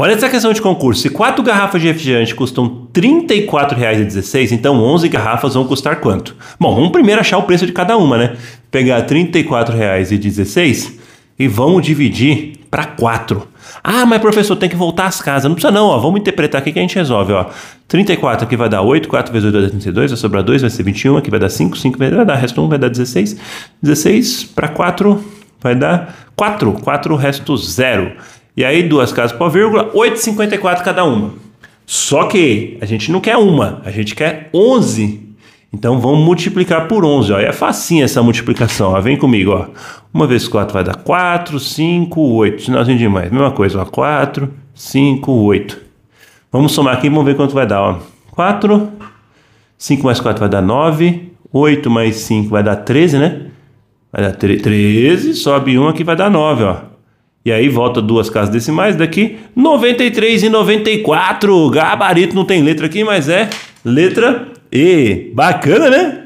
Olha essa questão de concurso. Se quatro garrafas de refrigerante custam R$ 34,16, então 11 garrafas vão custar quanto? Bom, vamos primeiro achar o preço de cada uma, né? Pegar R$ 34,16 e vamos dividir para 4. Ah, mas professor, tem que voltar às casas. Não precisa não, ó. Vamos interpretar aqui que a gente resolve, ó. 34 aqui vai dar 8, 4 vezes 8 vai dar 32, vai sobrar 2, vai ser 21, aqui vai dar 5, 5 vai dar, resto 1 vai dar 16. 16 para 4 vai dar 4, 4 resto 0. E aí duas casas por vírgula, 8,54 cada uma. Só que a gente não quer uma, a gente quer 11. Então vamos multiplicar por 11. Ó. é facinha essa multiplicação. Ó. Vem comigo. Ó. 1 vezes 4 vai dar 4, 5, 8. Sinalzinho demais. Mesma coisa. Ó. 4, 5, 8. Vamos somar aqui e vamos ver quanto vai dar. Ó. 4, 5 mais 4 vai dar 9. 8 mais 5 vai dar 13, né? Vai dar 13. Sobe 1 aqui vai dar 9. Ó. E aí volta duas casas decimais daqui, 93 e 94. Gabarito não tem letra aqui, mas é letra E. Bacana, né?